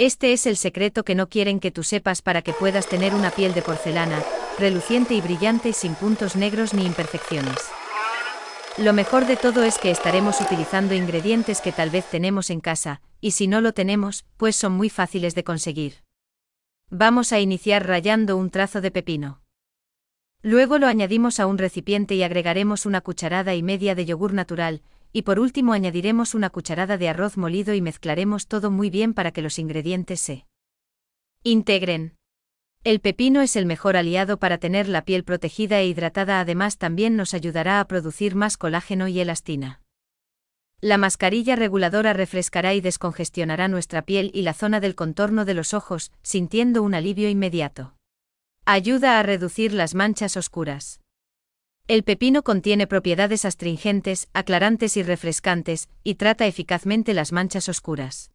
Este es el secreto que no quieren que tú sepas para que puedas tener una piel de porcelana, reluciente y brillante y sin puntos negros ni imperfecciones. Lo mejor de todo es que estaremos utilizando ingredientes que tal vez tenemos en casa, y si no lo tenemos, pues son muy fáciles de conseguir. Vamos a iniciar rayando un trazo de pepino. Luego lo añadimos a un recipiente y agregaremos una cucharada y media de yogur natural, y por último añadiremos una cucharada de arroz molido y mezclaremos todo muy bien para que los ingredientes se integren. El pepino es el mejor aliado para tener la piel protegida e hidratada, además también nos ayudará a producir más colágeno y elastina. La mascarilla reguladora refrescará y descongestionará nuestra piel y la zona del contorno de los ojos, sintiendo un alivio inmediato. Ayuda a reducir las manchas oscuras. El pepino contiene propiedades astringentes, aclarantes y refrescantes, y trata eficazmente las manchas oscuras.